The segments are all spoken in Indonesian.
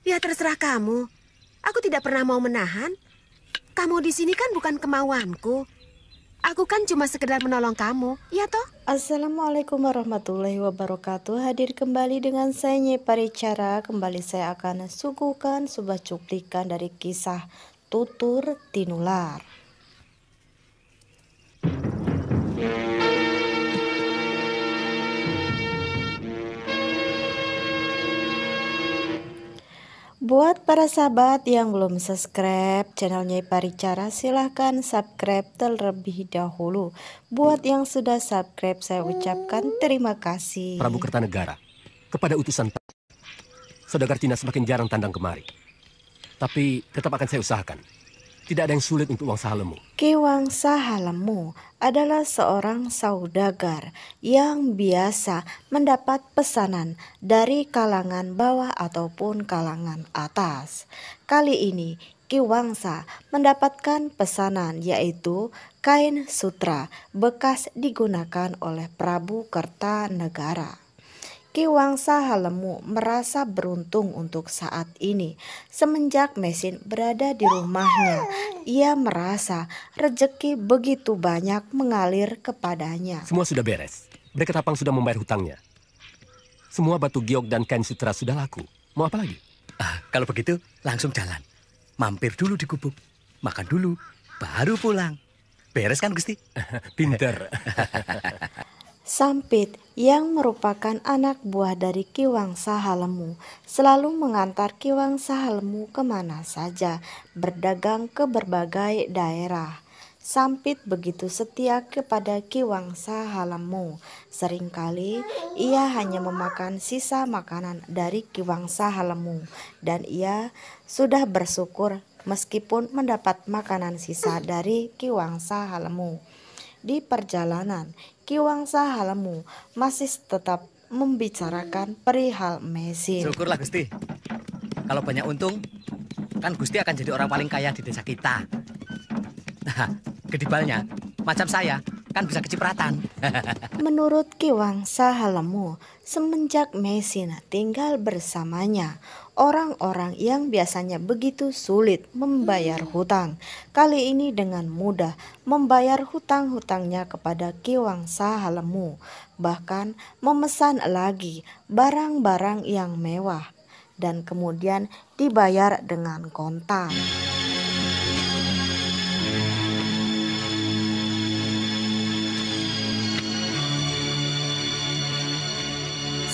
Ya terserah kamu. Aku tidak pernah mau menahan. Kamu di sini kan bukan kemauanku. Aku kan cuma sekedar menolong kamu, ya toh? Assalamualaikum warahmatullahi wabarakatuh. Hadir kembali dengan saya Nyi Paricara. Kembali saya akan suguhkan sebuah cuplikan dari kisah Tutur Tinular. Buat para sahabat yang belum subscribe channelnya Ipari Cara silahkan subscribe terlebih dahulu. Buat yang sudah subscribe saya ucapkan terima kasih. Prabu Kertanegara, kepada utusan Saudagar Cina semakin jarang tandang kemari. Tapi tetap akan saya usahakan tidak ada yang sulit untuk Wangsa Halemu. Ki Wangsa Halemu adalah seorang saudagar yang biasa mendapat pesanan dari kalangan bawah ataupun kalangan atas. Kali ini Ki Wangsa mendapatkan pesanan yaitu kain sutra bekas digunakan oleh Prabu Kertanegara. Ki Kiwangsa Halemu merasa beruntung untuk saat ini. Semenjak Mesin berada di rumahnya, ia merasa rejeki begitu banyak mengalir kepadanya. Semua sudah beres. Mereka tapang sudah membayar hutangnya. Semua batu giok dan kain sutra sudah laku. Mau apa lagi? Ah, kalau begitu, langsung jalan. Mampir dulu di gubuk. Makan dulu, baru pulang. Beres kan, Gusti? Pinter. Sampit yang merupakan anak buah dari Kiwang Sahalemu selalu mengantar Kiwang Sahalemu kemana saja berdagang ke berbagai daerah. Sampit begitu setia kepada Kiwang Sahalemu. Seringkali ia hanya memakan sisa makanan dari Kiwang Sahalemu dan ia sudah bersyukur meskipun mendapat makanan sisa dari Kiwang Sahalemu di perjalanan, Kiwangsa Halemu masih tetap membicarakan perihal mesin. Syukurlah Gusti. Kalau banyak untung, kan Gusti akan jadi orang paling kaya di desa kita. Nah, kedibalnya, macam saya, kan bisa kecipratan. Menurut Wangsa Halemu, semenjak Mesina tinggal bersamanya, orang-orang yang biasanya begitu sulit membayar hutang, kali ini dengan mudah membayar hutang-hutangnya kepada Ki Wangsa Halemu, bahkan memesan lagi barang-barang yang mewah dan kemudian dibayar dengan kontan.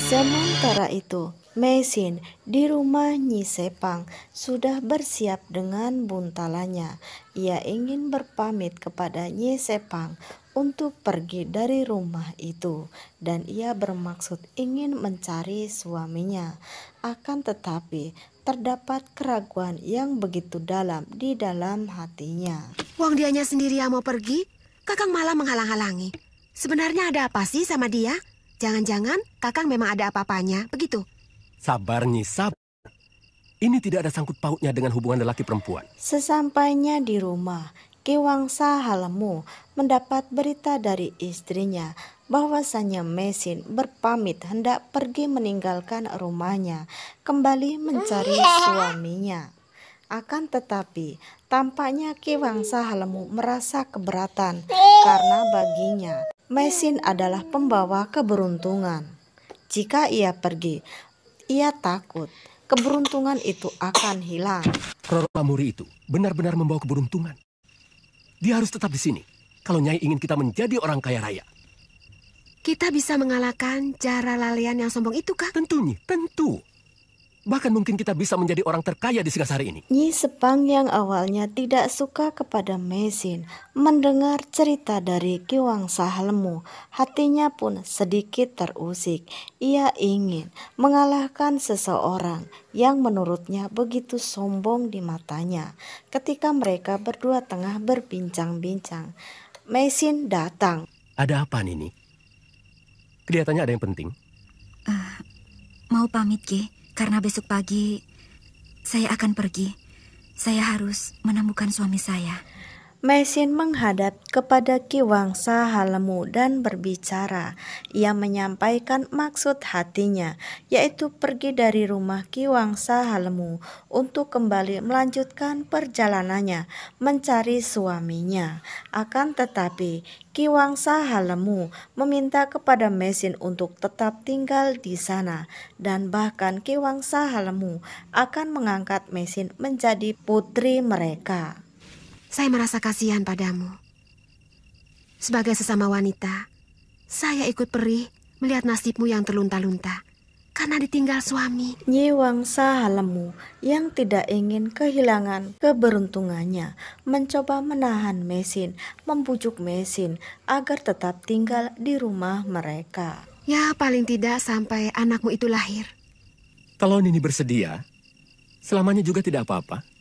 Sementara itu, Mesin di rumah Nyi Sepang sudah bersiap dengan buntalannya. Ia ingin berpamit kepada Nyi Sepang untuk pergi dari rumah itu dan ia bermaksud ingin mencari suaminya. Akan tetapi, terdapat keraguan yang begitu dalam di dalam hatinya. Wong dianya sendiri yang mau pergi, Kakang malah menghalang-halangi. Sebenarnya ada apa sih sama dia? Jangan-jangan Kakang memang ada apa-apanya, begitu? Sabar, Nyi, sabar. Ini tidak ada sangkut pautnya dengan hubungan lelaki perempuan. Sesampainya di rumah, Ki Wangsa Halemu mendapat berita dari istrinya bahwasannya Mesin berpamit hendak pergi meninggalkan rumahnya, kembali mencari suaminya. Akan tetapi, tampaknya Ki Wangsa Halemu merasa keberatan karena baginya Mesin adalah pembawa keberuntungan. Jika ia pergi, ia takut keberuntungan itu akan hilang. Roro Mamuri itu benar-benar membawa keberuntungan. Dia harus tetap di sini kalau Nyai ingin kita menjadi orang kaya raya. Kita bisa mengalahkan cara lalian yang sombong itu, Kak? Tentunya, tentu. Bahkan mungkin kita bisa menjadi orang terkaya di Singasari ini. Nyi Sepang yang awalnya tidak suka kepada Mesin, mendengar cerita dari Kiwang Sahlemu, hatinya pun sedikit terusik. Ia ingin mengalahkan seseorang yang menurutnya begitu sombong di matanya ketika mereka berdua tengah berbincang-bincang. Mesin datang. Ada apa Nini? Kelihatannya ada yang penting. Uh, mau pamit, Ki. Karena besok pagi saya akan pergi. Saya harus menemukan suami saya. Mesin menghadap kepada Ki Wangsa Halemu dan berbicara. Ia menyampaikan maksud hatinya, yaitu pergi dari rumah Ki Wangsa Halemu untuk kembali melanjutkan perjalanannya mencari suaminya. Akan tetapi, Ki Wangsa Halemu meminta kepada Mesin untuk tetap tinggal di sana dan bahkan Ki Wangsa Halemu akan mengangkat Mesin menjadi putri mereka. Saya merasa kasihan padamu. Sebagai sesama wanita, saya ikut perih melihat nasibmu yang terlunta-lunta karena ditinggal suami. Nyi Wangsa Halemu yang tidak ingin kehilangan keberuntungannya mencoba menahan Mesin, membujuk Mesin agar tetap tinggal di rumah mereka. Ya, paling tidak sampai anakmu itu lahir. Kalau Nini bersedia, selamanya juga tidak apa-apa.